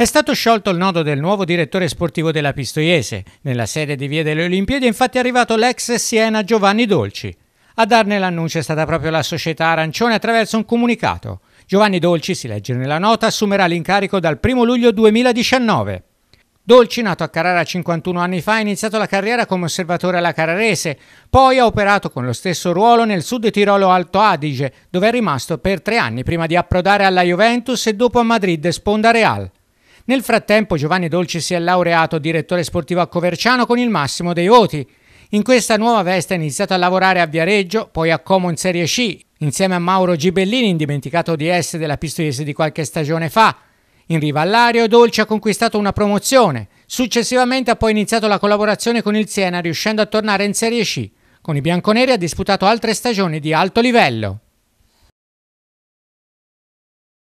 È stato sciolto il nodo del nuovo direttore sportivo della Pistoiese. Nella sede di Via delle Olimpiadi è infatti arrivato l'ex Siena Giovanni Dolci. A darne l'annuncio è stata proprio la società arancione attraverso un comunicato. Giovanni Dolci, si legge nella nota, assumerà l'incarico dal 1 luglio 2019. Dolci, nato a Carrara 51 anni fa, ha iniziato la carriera come osservatore alla Carrarese, poi ha operato con lo stesso ruolo nel sud Tirolo Alto Adige, dove è rimasto per tre anni prima di approdare alla Juventus e dopo a Madrid Sponda Real. Nel frattempo Giovanni Dolci si è laureato direttore sportivo a Coverciano con il massimo dei voti. In questa nuova veste ha iniziato a lavorare a Viareggio, poi a Como in Serie C, insieme a Mauro Gibellini, indimenticato di essere della Pistoiese di qualche stagione fa. In riva Rivallario Dolci ha conquistato una promozione. Successivamente ha poi iniziato la collaborazione con il Siena riuscendo a tornare in Serie C. Con i bianconeri ha disputato altre stagioni di alto livello.